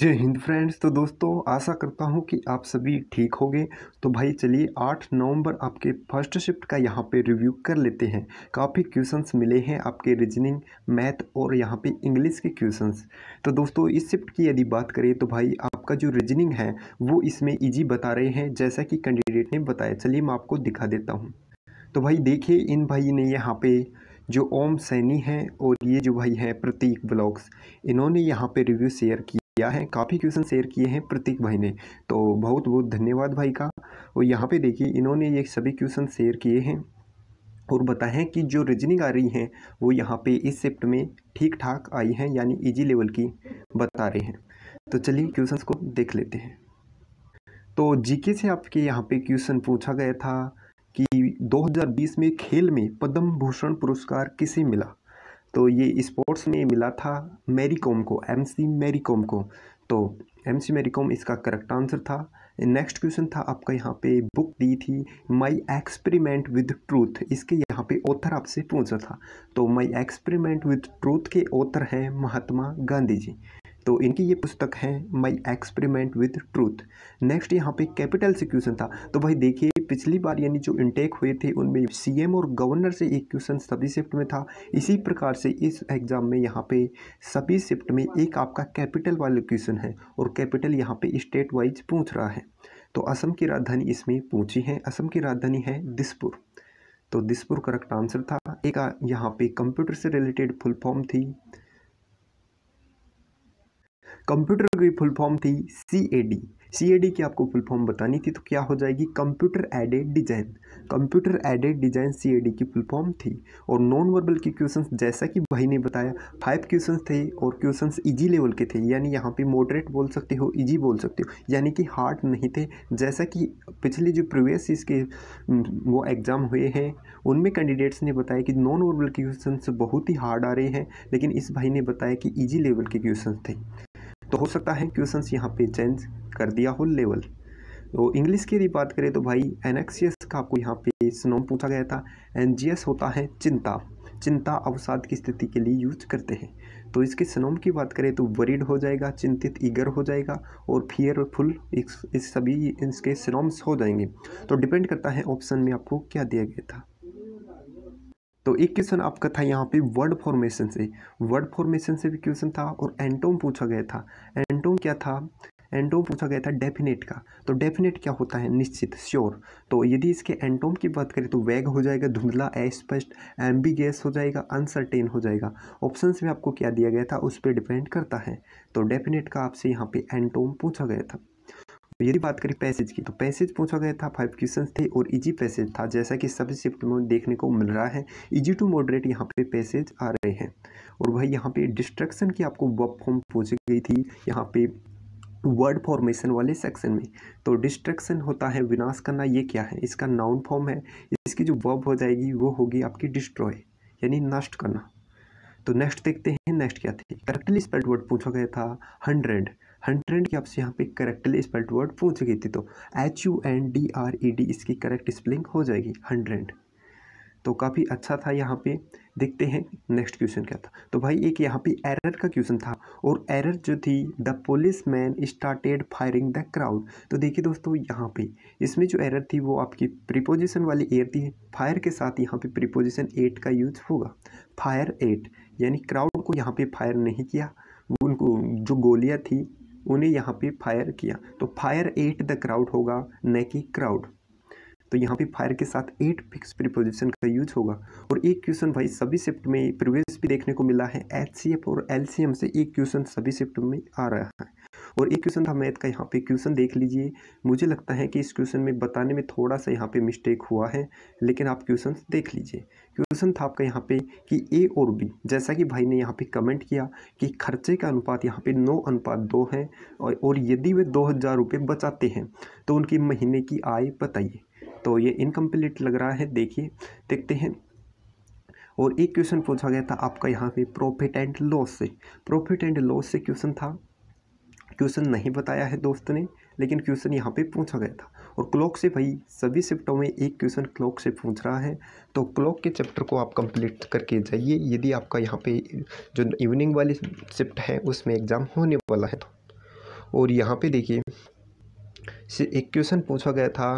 जय हिंद फ्रेंड्स तो दोस्तों आशा करता हूँ कि आप सभी ठीक होंगे तो भाई चलिए आठ नवंबर आपके फर्स्ट शिफ्ट का यहाँ पे रिव्यू कर लेते हैं काफ़ी क्वेश्चंस मिले हैं आपके रीजनिंग मैथ और यहाँ पे इंग्लिश के क्वेश्चंस तो दोस्तों इस शिफ्ट की यदि बात करें तो भाई आपका जो रीजनिंग है वो इसमें ईजी बता रहे हैं जैसा कि कैंडिडेट ने बताया चलिए मैं आपको दिखा देता हूँ तो भाई देखिए इन भाई ने यहाँ पर जो ओम सैनी हैं और ये जो भाई हैं प्रतीक ब्लॉग्स इन्होंने यहाँ पर रिव्यू शेयर किया किया है काफ़ी क्वेश्चन शेयर किए हैं प्रतीक भाई ने तो बहुत बहुत धन्यवाद भाई का और यहाँ पे देखिए इन्होंने ये सभी क्वेश्चन शेयर किए हैं और बताएं कि जो रीजनिंग आ रही हैं वो यहाँ पे इस शिफ्ट में ठीक ठाक आई हैं यानी इजी लेवल की बता रहे हैं तो चलिए क्वेश्चन को देख लेते हैं तो जीके से आपके यहाँ पे क्वेश्चन पूछा गया था कि दो में खेल में पद्म भूषण पुरस्कार किसे मिला तो ये स्पोर्ट्स में मिला था मैरीकॉम को एम सी कॉम को तो एम सी कॉम इसका करेक्ट आंसर था नेक्स्ट क्वेश्चन था आपका यहाँ पे बुक दी थी माय एक्सपेरिमेंट विद ट्रूथ इसके यहाँ पे ऑथर आपसे पूछा था तो माय एक्सपेरिमेंट विद ट्रूथ के ऑथर हैं महात्मा गांधी जी तो इनकी ये पुस्तक है my experiment with truth next यहाँ पे कैपिटल से क्वेश्चन था तो भाई देखिए पिछली बार यानी जो इंटेक हुए थे उनमें सीएम और गवर्नर से एक क्वेश्चन सभी शिफ्ट में था इसी प्रकार से इस एग्ज़ाम में यहाँ पे सभी शिफ्ट में एक आपका कैपिटल वाले क्वेश्चन है और कैपिटल यहाँ पे स्टेट वाइज पूछ रहा है तो असम की राजधानी इसमें पूछी है असम की राजधानी है दिसपुर तो दिसपुर करेक्ट आंसर था एक यहाँ पे कंप्यूटर से रिलेटेड फुल फॉर्म थी कंप्यूटर की फुल फॉर्म थी C A D C A D की आपको फुल फॉर्म बतानी थी तो क्या हो जाएगी computer aided design computer aided design C A D की फुल फॉर्म थी और नॉन वर्बल के क्वेश्चंस जैसा कि भाई ने बताया फाइव क्वेश्चंस थे और क्वेश्चंस इजी लेवल के थे यानी यहाँ पे मॉडरेट बोल सकते हो इजी बोल सकते हो यानी कि हार्ड नहीं थे जैसा कि पिछले जो प्रीवियस इसके वो एग्ज़ाम हुए हैं उनमें कैंडिडेट्स ने बताया कि नॉन वर्बल के क्वेश्चन बहुत ही हार्ड आ रहे हैं लेकिन इस भाई ने बताया कि ईजी लेवल के क्वेश्चन थे तो हो सकता है क्वेश्चन यहाँ पे चेंज कर दिया हो लेवल तो इंग्लिश की यदि बात करें तो भाई एनएक्सियस का आपको यहाँ पे स्नोम पूछा गया था एन होता है चिंता चिंता अवसाद की स्थिति के लिए यूज करते हैं तो इसके स्नोम की बात करें तो वरीड हो जाएगा चिंतित ईगर हो जाएगा और फियरफुल इस, इस सभी इसके सनोम्स हो जाएंगे तो डिपेंड करता है ऑप्शन में आपको क्या दिया गया था तो एक क्वेश्चन आपका था यहाँ पे वर्ड फॉर्मेशन से वर्ड फॉर्मेशन से भी क्वेश्चन था और एंटोम पूछा गया था एंटोम क्या था एंटोम पूछा गया था डेफिनेट का तो डेफिनेट क्या होता है निश्चित श्योर तो यदि इसके एंटोम की बात करें तो वैग हो जाएगा धुंधला अस्पष्ट एम्बिगेस हो जाएगा अनसर्टेन हो जाएगा ऑप्शन में आपको क्या दिया गया था उस पर डिपेंड करता है तो डेफिनेट का आपसे यहाँ पे एंटोम पूछा गया था यदि बात करें पैसेज की तो पैसेज पूछा गया था फाइव क्वेश्चन थे और इजी पैसेज था जैसा कि सभी शिफ्ट में देखने को मिल रहा है इजी टू मॉडरेट यहाँ पे पैसेज आ रहे हैं और वही यहाँ पे डिस्ट्रक्शन की आपको वर्क फॉर्म पूछी गई थी यहाँ पे वर्ड फॉर्मेशन वाले सेक्शन में तो डिस्ट्रक्शन होता है विनाश करना ये क्या है इसका नाउन फॉर्म है इसकी जो वर्ब हो जाएगी वो होगी आपकी डिस्ट्रॉय यानी नष्ट करना तो नेक्स्ट देखते हैं नेक्स्ट क्या थे करेक्टली स्पेल्ड वर्ड पूछा गया था हंड्रेड हंड्रेड की आपसे यहाँ पे करेक्टली स्पेल्ड वर्ड पूछ गई थी तो H U N D R E D इसकी करेक्ट स्पेलिंग हो जाएगी हंड्रेड तो काफ़ी अच्छा था यहाँ पे देखते हैं नेक्स्ट क्वेश्चन क्या था तो भाई एक यहाँ पे एरर का क्वेश्चन था और एरर जो थी the policeman started firing the crowd तो देखिए दोस्तों यहाँ पे इसमें जो एरर थी वो आपकी प्रीपोजिशन वाली एयर थी फायर के साथ यहाँ पे प्रीपोजिशन एट का यूज होगा फायर एट यानी क्राउड को यहाँ पे फायर नहीं किया उनको जो गोलियाँ थी उन्हें यहाँ पे फायर किया तो फायर एट द क्राउड होगा न कि क्राउड तो यहाँ पे फायर के साथ एट फिक्स प्रीपोजिशन का यूज होगा और एक क्वेश्चन भाई सभी शिफ्ट में प्रीवियस भी देखने को मिला है एच और एल से एक क्वेश्चन सभी शिफ्ट में आ रहा है और एक क्वेश्चन था मैथ का यहाँ पे क्वेश्चन देख लीजिए मुझे लगता है कि इस क्वेश्चन में बताने में थोड़ा सा यहाँ पे मिस्टेक हुआ है लेकिन आप क्वेश्चन देख लीजिए क्वेश्चन था आपका यहाँ पे कि ए और बी जैसा कि भाई ने यहाँ पे कमेंट किया कि खर्चे का अनुपात यहाँ पे नौ अनुपात दो है और, यदि वे दो हज़ार रुपये बचाते हैं तो उनकी महीने की आय बताइए तो ये इनकम्प्लीट लग रहा है देखिए देखते हैं और एक क्वेश्चन पूछा गया था आपका यहाँ पे प्रॉफिट एंड लॉस से प्रॉफिट एंड लॉस से क्वेश्चन था क्वेश्चन नहीं बताया है दोस्त ने लेकिन क्वेश्चन यहाँ पे पूछा गया था और क्लॉक से भाई सभी शिफ्टों में एक क्वेश्चन क्लॉक से पूछ रहा है तो क्लॉक के चैप्टर को आप कंप्लीट करके जाइए यदि आपका यहाँ पे जो इवनिंग वाली शिफ्ट है उसमें एग्ज़ाम होने वाला है तो और यहाँ पे देखिए एक क्वेश्चन पूछा गया था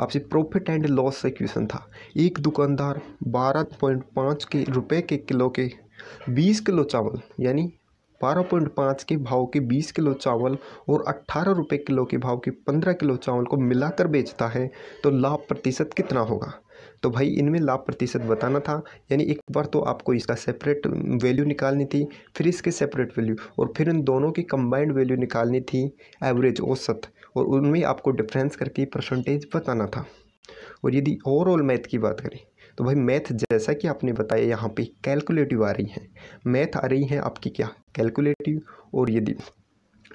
आपसे प्रॉफिट एंड लॉस से क्वेश्चन था एक दुकानदार बारह पॉइंट पाँच के रुपये के किलो के बीस किलो चावल यानी बारह पॉइंट पाँच के भाव के बीस किलो चावल और अट्ठारह रुपये किलो के भाव के पंद्रह किलो चावल को मिलाकर बेचता है तो लाभ प्रतिशत कितना होगा तो भाई इनमें लाभ प्रतिशत बताना था यानी एक बार तो आपको इसका सेपरेट वैल्यू निकालनी थी फिर इसके सेपरेट वैल्यू और फिर इन दोनों की कंबाइंड वैल्यू निकालनी थी एवरेज औसत और उनमें आपको डिफरेंस करके परसेंटेज बताना था और यदि ओवरऑल मैथ की बात करें तो भाई मैथ जैसा कि आपने बताया यहाँ पे कैलकुलेटिव आ रही हैं मैथ आ रही हैं आपकी क्या कैलकुलेटिव और यदि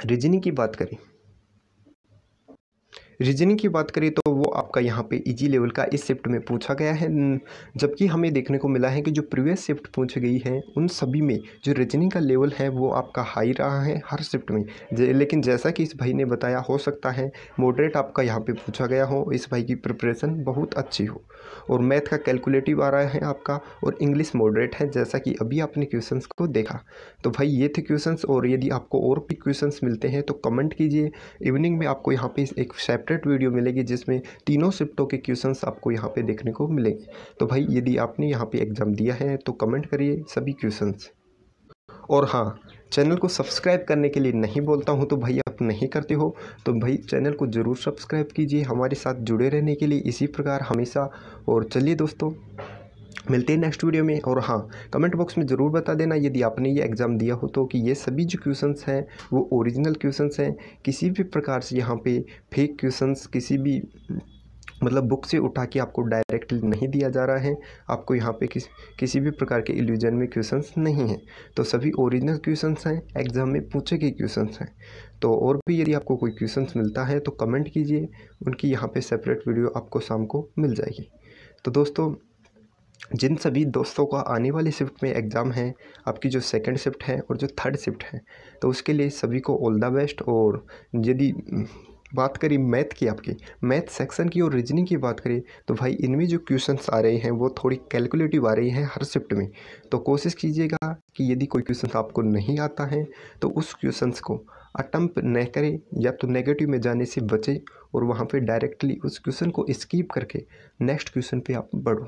रीजनिंग की बात करें रीजनिंग की बात करें तो वो आपका यहाँ पे इजी e लेवल का इस शिफ्ट में पूछा गया है जबकि हमें देखने को मिला है कि जो प्रीवियस शिफ्ट पूछ गई है उन सभी में जो रीजनिंग का लेवल है वो आपका हाई रहा है हर शिफ्ट में लेकिन जैसा कि इस भाई ने बताया हो सकता है मॉडरेट आपका यहाँ पर पूछा गया हो इस भाई की प्रिपरेशन बहुत अच्छी हो और मैथ का कैलकुलेटिव आ रहा है आपका और इंग्लिश मॉडरेट है जैसा कि अभी आपने क्वेश्चन को देखा तो भाई ये थे क्वेश्चन और यदि आपको और भी क्वेश्चन मिलते हैं तो कमेंट कीजिए इवनिंग में आपको यहाँ पर एक सेपरेट वीडियो मिलेगी जिसमें तीनों शिफ्टों के क्वेश्चन आपको यहाँ पे देखने को मिलेंगे तो भाई यदि आपने यहाँ पे एग्ज़ाम दिया है तो कमेंट करिए सभी क्वेश्चन और हाँ चैनल को सब्सक्राइब करने के लिए नहीं बोलता हूँ तो भाई आप नहीं करते हो तो भाई चैनल को ज़रूर सब्सक्राइब कीजिए हमारे साथ जुड़े रहने के लिए इसी प्रकार हमेशा और चलिए दोस्तों मिलते हैं नेक्स्ट वीडियो में और हाँ कमेंट बॉक्स में ज़रूर बता देना यदि आपने ये एग्ज़ाम दिया हो तो कि ये सभी जो क्वेश्चंस हैं वो ओरिजिनल क्वेश्चंस हैं किसी भी प्रकार से यहाँ पे फेक क्वेश्चंस किसी भी मतलब बुक से उठा के आपको डायरेक्टली नहीं दिया जा रहा है आपको यहाँ पे किस किसी भी प्रकार के इल्यूजन में क्वेश्चंस नहीं हैं तो सभी ओरिजिनल क्वेश्चंस हैं एग्ज़ाम में पूछे गए क्वेश्चंस हैं तो और भी यदि आपको कोई क्वेश्चंस मिलता है तो कमेंट कीजिए उनकी यहाँ पे सेपरेट वीडियो आपको शाम को मिल जाएगी तो दोस्तों जिन सभी दोस्तों का आने वाले शिफ्ट में एग्ज़ाम है आपकी जो सेकंड शिफ्ट है और जो थर्ड शिफ्ट है तो उसके लिए सभी को ऑल द बेस्ट और यदि बात करें मैथ की आपकी मैथ सेक्शन की और रीजनिंग की बात करें तो भाई इनमें जो क्वेश्चंस आ रहे हैं वो थोड़ी कैलकुलेटिव आ रही हैं हर शिफ्ट में तो कोशिश कीजिएगा कि यदि कोई क्वेश्चन आपको नहीं आता है तो उस क्वेश्चंस को अटम्प न करें या तो नेगेटिव में जाने से बचें और वहाँ पे डायरेक्टली उस क्वेश्चन को स्कीप करके नेक्स्ट क्वेश्चन पे आप बढ़ो